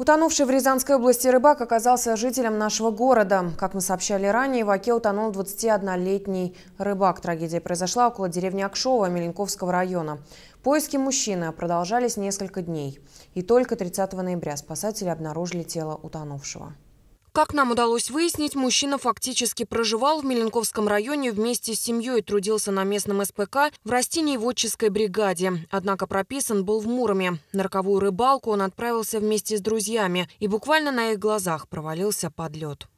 Утонувший в Рязанской области рыбак оказался жителем нашего города. Как мы сообщали ранее, в Оке утонул 21-летний рыбак. Трагедия произошла около деревни Акшова Меленковского района. Поиски мужчины продолжались несколько дней. И только 30 ноября спасатели обнаружили тело утонувшего. Как нам удалось выяснить, мужчина фактически проживал в Меленковском районе вместе с семьей, трудился на местном СПК в растениеводческой бригаде. Однако прописан был в Муроме. На роковую рыбалку он отправился вместе с друзьями и буквально на их глазах провалился под лед.